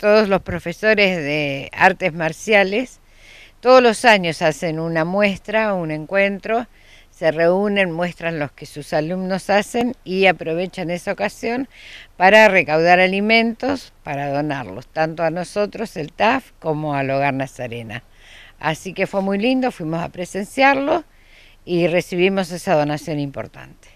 todos los profesores de artes marciales, todos los años hacen una muestra, un encuentro, se reúnen, muestran los que sus alumnos hacen y aprovechan esa ocasión para recaudar alimentos, para donarlos, tanto a nosotros, el TAF, como al Hogar Nazarena. Así que fue muy lindo, fuimos a presenciarlo y recibimos esa donación importante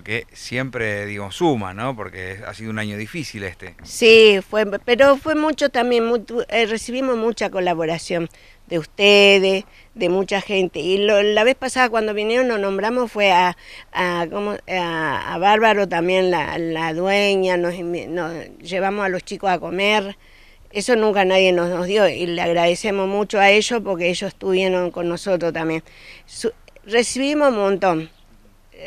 que siempre, digo, suma, ¿no? Porque ha sido un año difícil este. Sí, fue, pero fue mucho también, eh, recibimos mucha colaboración de ustedes, de mucha gente. Y la vez pasada cuando vinieron nos nombramos fue a, a, como, a, Bárbaro también, la, la dueña, nos, llevamos a los chicos a comer. Eso nunca nadie nos, dio y le agradecemos mucho a ellos porque ellos estuvieron con nosotros también. recibimos un montón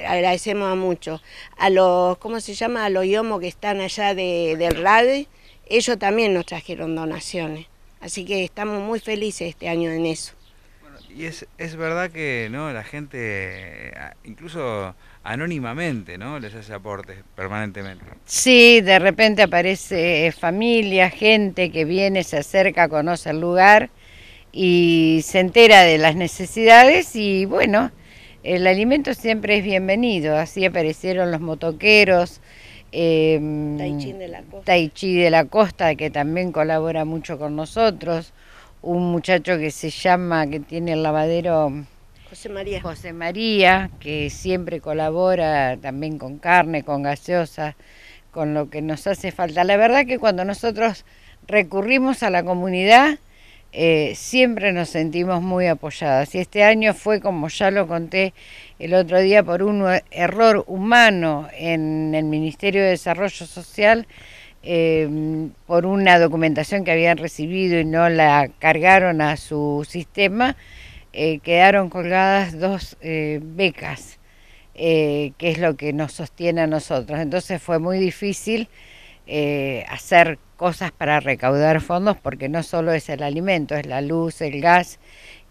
agradecemos mucho. A los, ¿cómo se llama? A los yomos que están allá de, del RADE, ellos también nos trajeron donaciones. Así que estamos muy felices este año en eso. y es, es verdad que ¿no? la gente, incluso anónimamente, ¿no? Les hace aportes permanentemente. Sí, de repente aparece familia, gente que viene, se acerca, conoce el lugar y se entera de las necesidades y bueno, el alimento siempre es bienvenido, así aparecieron los motoqueros, em, Taichi de, la costa. que también colabora mucho con nosotros, un muchacho que se llama, que tiene el lavadero José María. José María, que siempre colabora también con carne, con gaseosa, con lo que nos hace falta. La verdad que cuando nosotros recurrimos a la comunidad, eh, siempre nos sentimos muy apoyadas. Y este año fue, como ya lo conté el otro día, por un error humano en el Ministerio de Desarrollo Social, em, por una documentación que habían recibido y no la cargaron a su sistema, eh, quedaron colgadas dos eh, becas, que es lo que nos sostiene a nosotros. Entonces fue muy difícil hacer cosas para recaudar fondos, porque no solo es el alimento, es la luz, el gas,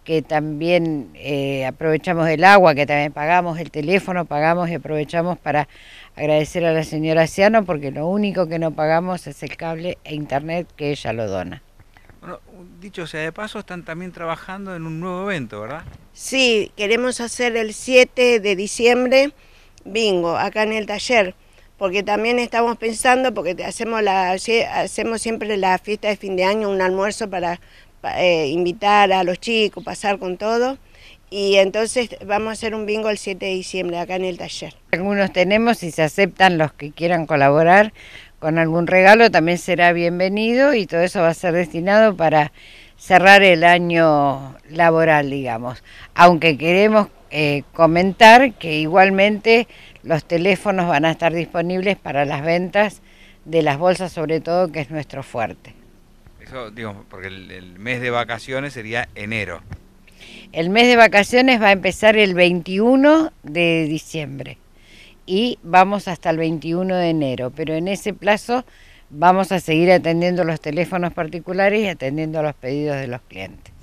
que también eh, aprovechamos el agua, que también pagamos el teléfono, pagamos y aprovechamos para agradecer a la señora Ciano, porque lo único que no pagamos es el cable e internet que ella lo dona. Bueno, dicho sea de paso, están también trabajando en un nuevo evento, ¿verdad? Sí, queremos hacer el 7 de diciembre bingo acá en el taller porque también estamos pensando, porque hacemos, la, hacemos siempre la fiesta de fin de año, un almuerzo para, eh, invitar a los chicos, pasar con todo. Y entonces vamos a hacer un bingo el 7 de diciembre acá en el taller. Algunos tenemos y se aceptan los que quieran colaborar con algún regalo, también será bienvenido y todo eso va a ser destinado para cerrar el año laboral, digamos. Aunque queremos eh, comentar que igualmente los teléfonos van a estar disponibles para las ventas de las bolsas, sobre todo, que es nuestro fuerte. Eso, digo, porque el, el mes de vacaciones sería enero. El mes de vacaciones va a empezar el 21 de diciembre y vamos hasta el 21 de enero, pero en ese plazo vamos a seguir atendiendo los teléfonos particulares y atendiendo los pedidos de los clientes.